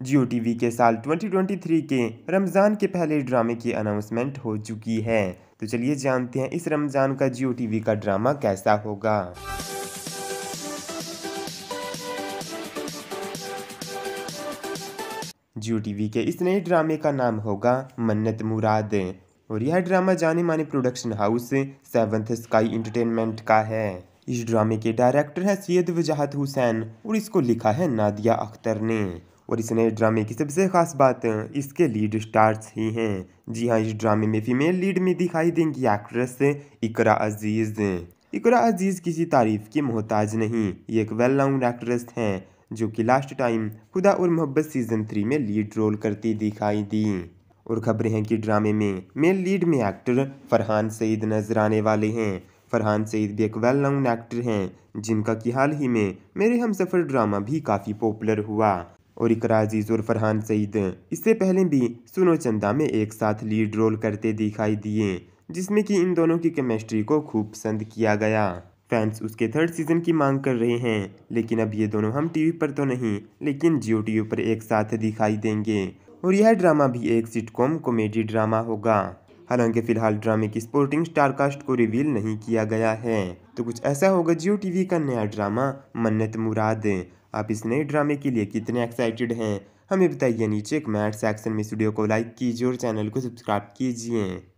जियो TV के साल 2023 के रमज़ान के पहले ड्रामे की अनाउंसमेंट हो चुकी है तो चलिए जानते हैं इस रमज़ान का जियो टीवी का ड्रामा कैसा होगा जियो टीवी के इस नए ड्रामे का नाम होगा मन्नत मुराद और यह ड्रामा जाने माने production house seventh sky entertainment का है इस ड्रामे के डायरेक्टर हैं सैयद वजाहत हुसैन और इसको लिखा है नादिया अख्तर ने और इस नए ड्रामे की सबसे खास बात इसके लीड स्टार्स ही हैं जी हाँ इस ड्रामे में फीमेल लीड में दिखाई देंगी एक्ट्रेस इकरा अजीज़ इकरा अजीज़ किसी तारीफ की मोहताज नहीं ये एक वेल नाउन एक्ट्रेस हैं जो कि last time Khuda Aur Mohabbat season three में लीड रोल करती दिखाई दी और खबरें हैं कि ड्रामे में मेल लीड में एक्टर फरहान सईद नजर आने वाले हैं फरहान सईद भी एक वेल नाउन एक्टर हैं जिनका कि हाल ही में मेरे हम सफ़र ड्रामा भी काफ़ी पॉपुलर हुआ और इकरा और फरहान सईद इससे पहले भी सुनो चंदा में एक साथ लीड रोल करते दिखाई दिए जिसमें कि इन दोनों की केमिस्ट्री को खूब पसंद किया गया फैंस उसके थर्ड सीजन की मांग कर रहे हैं लेकिन अब ये दोनों हम टीवी पर तो नहीं लेकिन जियो टीवी पर एक साथ दिखाई देंगे और यह ड्रामा भी एक सिटकॉम कॉमेडी ड्रामा होगा हालांकि फिलहाल ड्रामे की स्पोर्टिंग स्टारकास्ट को रिवील नहीं किया गया है तो कुछ ऐसा होगा जियो टीवी का नया ड्रामा मन्नत मुराद आप इस नए ड्रामे के लिए कितने एक्साइटेड हैं हमें बताइए नीचे कमेंट सेक्शन में स्टूडियो को लाइक कीजिए और चैनल को सब्सक्राइब कीजिए